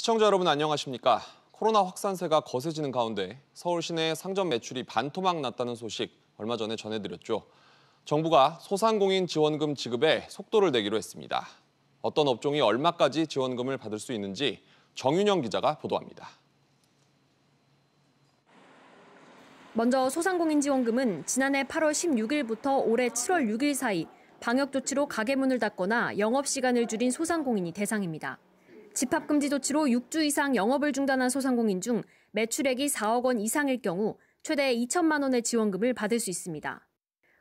시청자 여러분 안녕하십니까? 코로나 확산세가 거세지는 가운데 서울 시내 상점 매출이 반토막 났다는 소식 얼마 전에 전해드렸죠. 정부가 소상공인 지원금 지급에 속도를 내기로 했습니다. 어떤 업종이 얼마까지 지원금을 받을 수 있는지 정윤영 기자가 보도합니다. 먼저 소상공인 지원금은 지난해 8월 16일부터 올해 7월 6일 사이 방역 조치로 가게 문을 닫거나 영업 시간을 줄인 소상공인이 대상입니다. 집합금지 조치로 6주 이상 영업을 중단한 소상공인 중 매출액이 4억 원 이상일 경우 최대 2천만 원의 지원금을 받을 수 있습니다.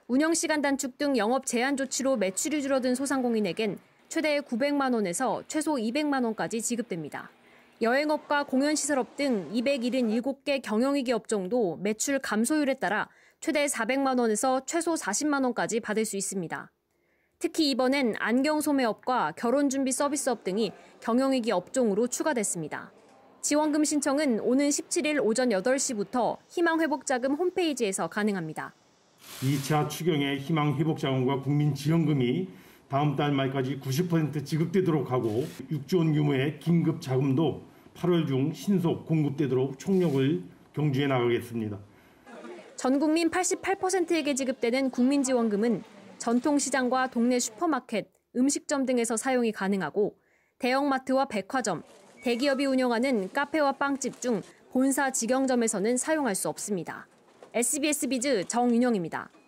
운영시간 단축 등 영업 제한 조치로 매출이 줄어든 소상공인에겐 최대 900만 원에서 최소 200만 원까지 지급됩니다. 여행업과 공연시설업 등 277개 경영위기 업종도 매출 감소율에 따라 최대 400만 원에서 최소 40만 원까지 받을 수 있습니다. 특히 이번엔 안경 소매업과 결혼 준비 서비스업 등이 경영위기 업종으로 추가됐습니다. 지원금 신청은 오는 17일 오전 8시부터 희망회복자금 홈페이지에서 가능합니다. 2차 추경의 희망회복자금과 국민지원금이 다음 달 말까지 90% 지급되도록 하고 6조 원 규모의 긴급 자금도 8월 중 신속 공급되도록 총력을 경주해 나가겠습니다. 전 국민 88%에게 지급되는 국민지원금은 전통시장과 동네 슈퍼마켓, 음식점 등에서 사용이 가능하고 대형마트와 백화점, 대기업이 운영하는 카페와 빵집 중 본사 직영점에서는 사용할 수 없습니다. SBS 비즈 정윤영입니다.